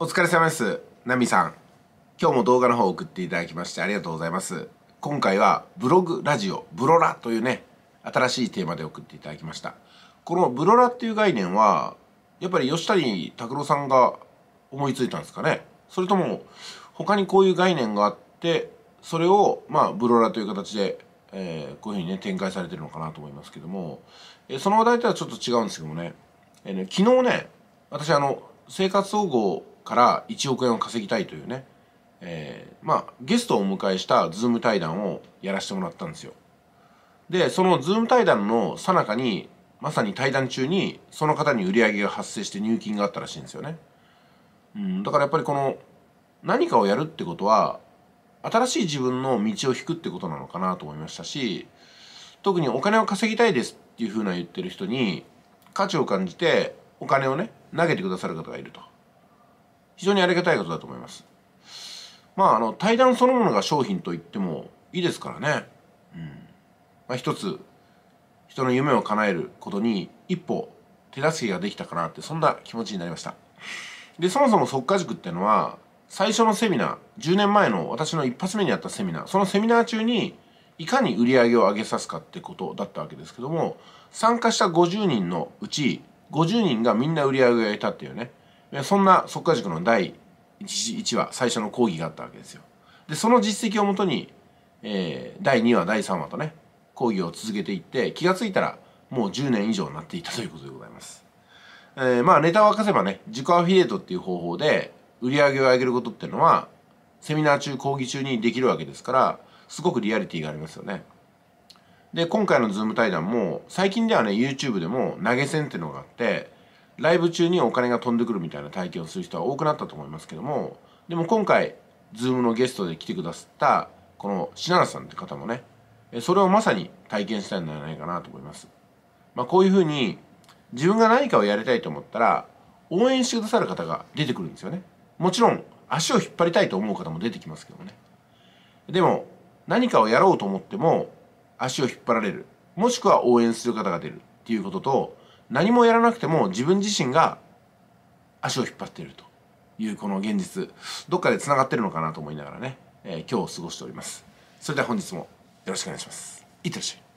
お疲れ様です。ナミさん。今日も動画の方送っていただきましてありがとうございます。今回はブログラジオ、ブロラというね、新しいテーマで送っていただきました。このブロラっていう概念は、やっぱり吉谷拓郎さんが思いついたんですかね。それとも、他にこういう概念があって、それを、まあ、ブロラという形で、えー、こういうふうにね、展開されてるのかなと思いますけども、えー、その話題とはちょっと違うんですけどもね、えー、ね昨日ね、私あの、生活総合から1億円を稼ぎたいというね、えー、まあゲストをお迎えしたズーム対談をやらせてもらったんですよでそのズーム対談のさなかにまさに対談中にその方に売り上げが発生して入金があったらしいんですよね、うん、だからやっぱりこの何かをやるってことは新しい自分の道を引くってことなのかなと思いましたし特にお金を稼ぎたいですっていうふうな言ってる人に価値を感じてお金をね投げてくださる方がいると。非常にありがたいことだと思いますまああの対談そのものが商品と言ってもいいですからね、うんまあ、一つ人の夢を叶えることに一歩手助けができたかなってそんな気持ちになりましたでそもそも即果塾っていうのは最初のセミナー10年前の私の一発目にやったセミナーそのセミナー中にいかに売り上げを上げさすかってことだったわけですけども参加した50人のうち50人がみんな売り上げを得たっていうねそんな速化塾の第1話最初の講義があったわけですよ。でその実績をもとに、えー、第2話第3話とね講義を続けていって気が付いたらもう10年以上になっていたということでございます。えー、まあネタを明かせばね自己アフィリエイトっていう方法で売り上げを上げることっていうのはセミナー中講義中にできるわけですからすごくリアリティがありますよね。で今回のズーム対談も最近ではね YouTube でも投げ銭っていうのがあってライブ中にお金が飛んでくるみたいな体験をする人は多くなったと思いますけどもでも今回 Zoom のゲストで来てくださったこの品田さんって方もねそれをまさに体験したいんじゃないかなと思います。まあ、こういうふうに自分が何かをやりたいと思ったら応援してくださる方が出てくるんですよね。もちろん足を引っ張りたいと思う方も出てきますけどね。でも何かをやろうと思っても足を引っ張られるもしくは応援する方が出るっていうことと何もやらなくても自分自身が足を引っ張っているというこの現実どっかでつながってるのかなと思いながらね、えー、今日を過ごしておりますそれでは本日もよろしくお願いしますいってらっしゃい